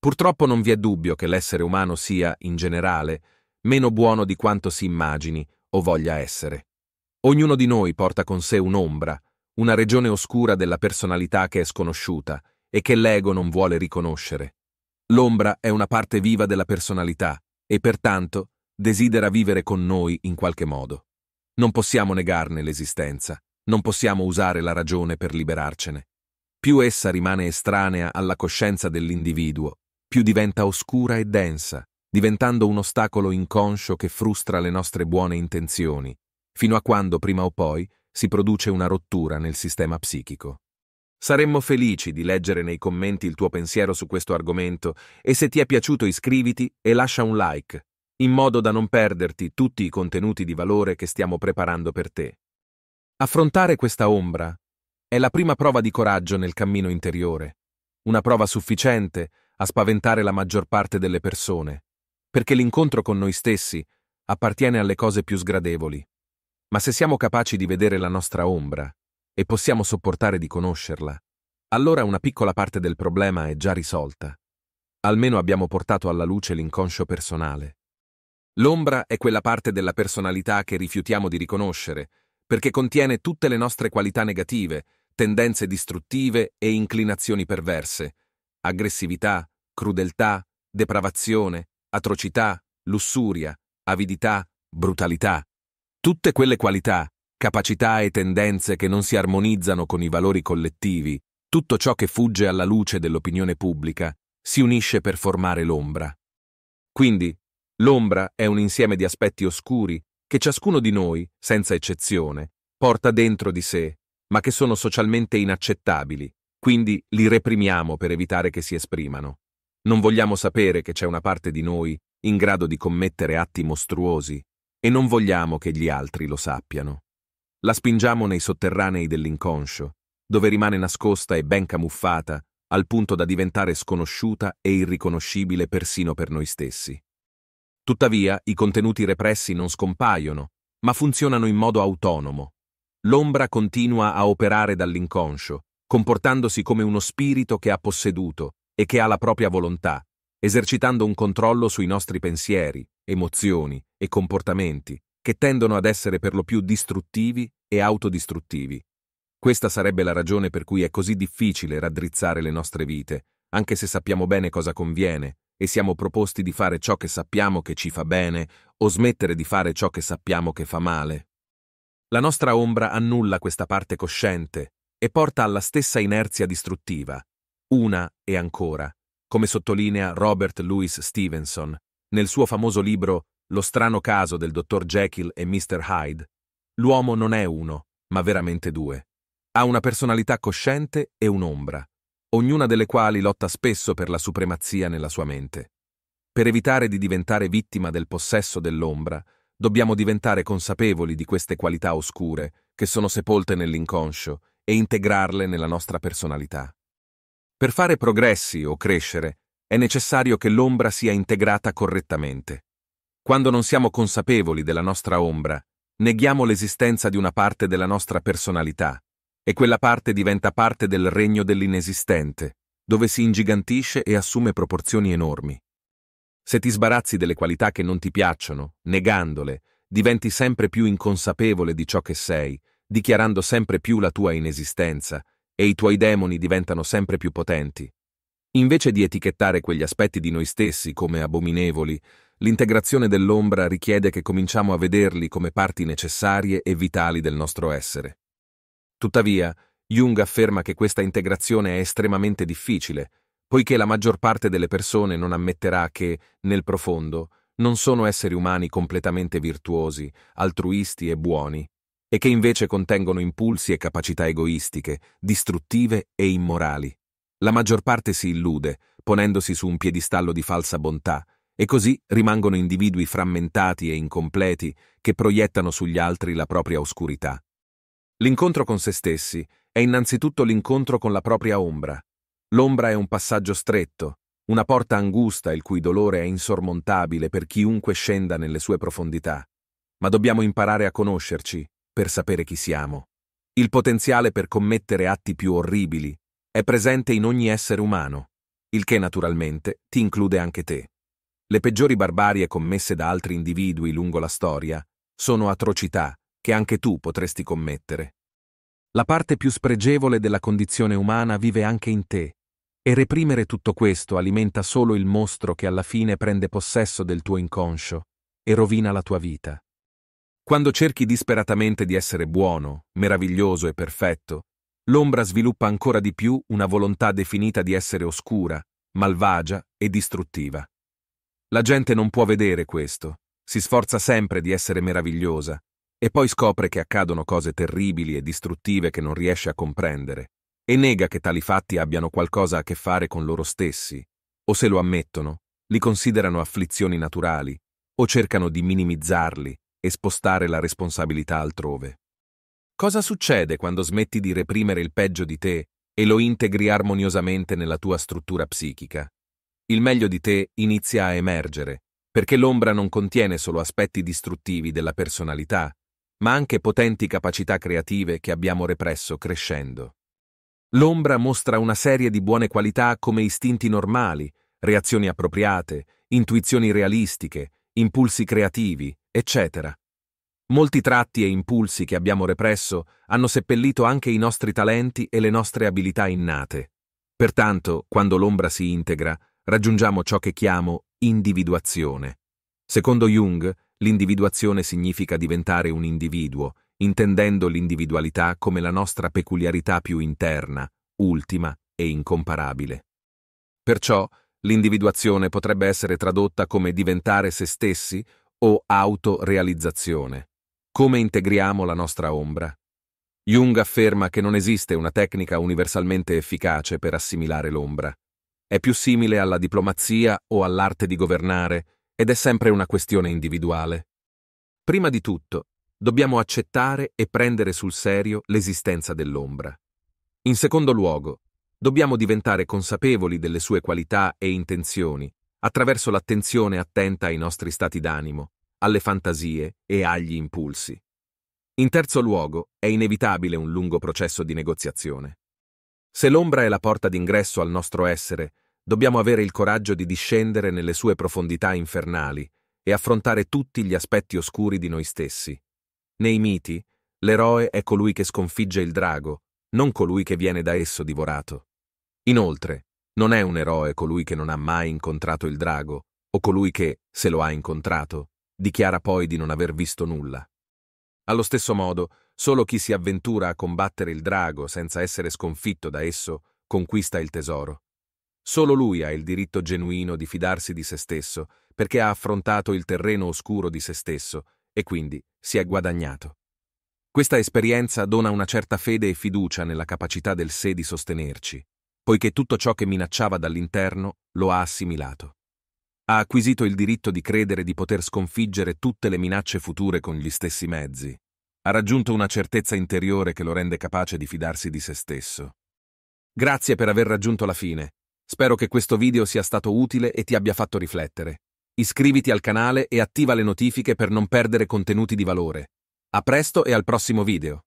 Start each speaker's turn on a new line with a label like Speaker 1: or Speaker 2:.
Speaker 1: Purtroppo non vi è dubbio che l'essere umano sia, in generale, meno buono di quanto si immagini o voglia essere. Ognuno di noi porta con sé un'ombra, una regione oscura della personalità che è sconosciuta e che l'ego non vuole riconoscere. L'ombra è una parte viva della personalità e pertanto desidera vivere con noi in qualche modo. Non possiamo negarne l'esistenza, non possiamo usare la ragione per liberarcene. Più essa rimane estranea alla coscienza dell'individuo, più diventa oscura e densa, diventando un ostacolo inconscio che frustra le nostre buone intenzioni, fino a quando prima o poi si produce una rottura nel sistema psichico. Saremmo felici di leggere nei commenti il tuo pensiero su questo argomento e se ti è piaciuto iscriviti e lascia un like, in modo da non perderti tutti i contenuti di valore che stiamo preparando per te. Affrontare questa ombra è la prima prova di coraggio nel cammino interiore, una prova sufficiente a spaventare la maggior parte delle persone, perché l'incontro con noi stessi appartiene alle cose più sgradevoli. Ma se siamo capaci di vedere la nostra ombra e possiamo sopportare di conoscerla, allora una piccola parte del problema è già risolta. Almeno abbiamo portato alla luce l'inconscio personale. L'ombra è quella parte della personalità che rifiutiamo di riconoscere, perché contiene tutte le nostre qualità negative, tendenze distruttive e inclinazioni perverse, aggressività, crudeltà, depravazione, atrocità, lussuria, avidità, brutalità. Tutte quelle qualità, capacità e tendenze che non si armonizzano con i valori collettivi, tutto ciò che fugge alla luce dell'opinione pubblica, si unisce per formare l'ombra. Quindi, l'ombra è un insieme di aspetti oscuri che ciascuno di noi, senza eccezione, porta dentro di sé, ma che sono socialmente inaccettabili, quindi li reprimiamo per evitare che si esprimano. Non vogliamo sapere che c'è una parte di noi in grado di commettere atti mostruosi e non vogliamo che gli altri lo sappiano. La spingiamo nei sotterranei dell'inconscio, dove rimane nascosta e ben camuffata, al punto da diventare sconosciuta e irriconoscibile persino per noi stessi. Tuttavia, i contenuti repressi non scompaiono, ma funzionano in modo autonomo. L'ombra continua a operare dall'inconscio, comportandosi come uno spirito che ha posseduto e che ha la propria volontà, esercitando un controllo sui nostri pensieri, emozioni e comportamenti, che tendono ad essere per lo più distruttivi e autodistruttivi. Questa sarebbe la ragione per cui è così difficile raddrizzare le nostre vite, anche se sappiamo bene cosa conviene e siamo proposti di fare ciò che sappiamo che ci fa bene o smettere di fare ciò che sappiamo che fa male. La nostra ombra annulla questa parte cosciente e porta alla stessa inerzia distruttiva, una e ancora, come sottolinea Robert Louis Stevenson nel suo famoso libro Lo strano caso del dottor Jekyll e Mr. Hyde, l'uomo non è uno, ma veramente due. Ha una personalità cosciente e un'ombra, ognuna delle quali lotta spesso per la supremazia nella sua mente. Per evitare di diventare vittima del possesso dell'ombra, dobbiamo diventare consapevoli di queste qualità oscure che sono sepolte nell'inconscio e integrarle nella nostra personalità. Per fare progressi o crescere è necessario che l'ombra sia integrata correttamente. Quando non siamo consapevoli della nostra ombra, neghiamo l'esistenza di una parte della nostra personalità e quella parte diventa parte del regno dell'inesistente, dove si ingigantisce e assume proporzioni enormi. Se ti sbarazzi delle qualità che non ti piacciono, negandole, diventi sempre più inconsapevole di ciò che sei dichiarando sempre più la tua inesistenza, e i tuoi demoni diventano sempre più potenti. Invece di etichettare quegli aspetti di noi stessi come abominevoli, l'integrazione dell'ombra richiede che cominciamo a vederli come parti necessarie e vitali del nostro essere. Tuttavia, Jung afferma che questa integrazione è estremamente difficile, poiché la maggior parte delle persone non ammetterà che, nel profondo, non sono esseri umani completamente virtuosi, altruisti e buoni, e che invece contengono impulsi e capacità egoistiche, distruttive e immorali. La maggior parte si illude, ponendosi su un piedistallo di falsa bontà, e così rimangono individui frammentati e incompleti che proiettano sugli altri la propria oscurità. L'incontro con se stessi è innanzitutto l'incontro con la propria ombra. L'ombra è un passaggio stretto, una porta angusta il cui dolore è insormontabile per chiunque scenda nelle sue profondità. Ma dobbiamo imparare a conoscerci per sapere chi siamo. Il potenziale per commettere atti più orribili è presente in ogni essere umano, il che naturalmente ti include anche te. Le peggiori barbarie commesse da altri individui lungo la storia sono atrocità che anche tu potresti commettere. La parte più spregevole della condizione umana vive anche in te, e reprimere tutto questo alimenta solo il mostro che alla fine prende possesso del tuo inconscio e rovina la tua vita. Quando cerchi disperatamente di essere buono, meraviglioso e perfetto, l'ombra sviluppa ancora di più una volontà definita di essere oscura, malvagia e distruttiva. La gente non può vedere questo, si sforza sempre di essere meravigliosa, e poi scopre che accadono cose terribili e distruttive che non riesce a comprendere, e nega che tali fatti abbiano qualcosa a che fare con loro stessi, o se lo ammettono, li considerano afflizioni naturali, o cercano di minimizzarli, e spostare la responsabilità altrove. Cosa succede quando smetti di reprimere il peggio di te e lo integri armoniosamente nella tua struttura psichica? Il meglio di te inizia a emergere, perché l'ombra non contiene solo aspetti distruttivi della personalità, ma anche potenti capacità creative che abbiamo represso crescendo. L'ombra mostra una serie di buone qualità come istinti normali, reazioni appropriate, intuizioni realistiche, impulsi creativi, eccetera. Molti tratti e impulsi che abbiamo represso hanno seppellito anche i nostri talenti e le nostre abilità innate. Pertanto, quando l'ombra si integra, raggiungiamo ciò che chiamo individuazione. Secondo Jung, l'individuazione significa diventare un individuo, intendendo l'individualità come la nostra peculiarità più interna, ultima e incomparabile. Perciò, l'individuazione potrebbe essere tradotta come diventare se stessi o autorealizzazione? Come integriamo la nostra ombra? Jung afferma che non esiste una tecnica universalmente efficace per assimilare l'ombra. È più simile alla diplomazia o all'arte di governare ed è sempre una questione individuale. Prima di tutto, dobbiamo accettare e prendere sul serio l'esistenza dell'ombra. In secondo luogo, dobbiamo diventare consapevoli delle sue qualità e intenzioni attraverso l'attenzione attenta ai nostri stati d'animo, alle fantasie e agli impulsi. In terzo luogo, è inevitabile un lungo processo di negoziazione. Se l'ombra è la porta d'ingresso al nostro essere, dobbiamo avere il coraggio di discendere nelle sue profondità infernali e affrontare tutti gli aspetti oscuri di noi stessi. Nei miti, l'eroe è colui che sconfigge il drago, non colui che viene da esso divorato. Inoltre, non è un eroe colui che non ha mai incontrato il drago, o colui che, se lo ha incontrato, dichiara poi di non aver visto nulla. Allo stesso modo, solo chi si avventura a combattere il drago senza essere sconfitto da esso conquista il tesoro. Solo lui ha il diritto genuino di fidarsi di se stesso, perché ha affrontato il terreno oscuro di se stesso e quindi si è guadagnato. Questa esperienza dona una certa fede e fiducia nella capacità del sé di sostenerci, poiché tutto ciò che minacciava dall'interno lo ha assimilato. Ha acquisito il diritto di credere di poter sconfiggere tutte le minacce future con gli stessi mezzi. Ha raggiunto una certezza interiore che lo rende capace di fidarsi di se stesso. Grazie per aver raggiunto la fine. Spero che questo video sia stato utile e ti abbia fatto riflettere. Iscriviti al canale e attiva le notifiche per non perdere contenuti di valore. A presto e al prossimo video!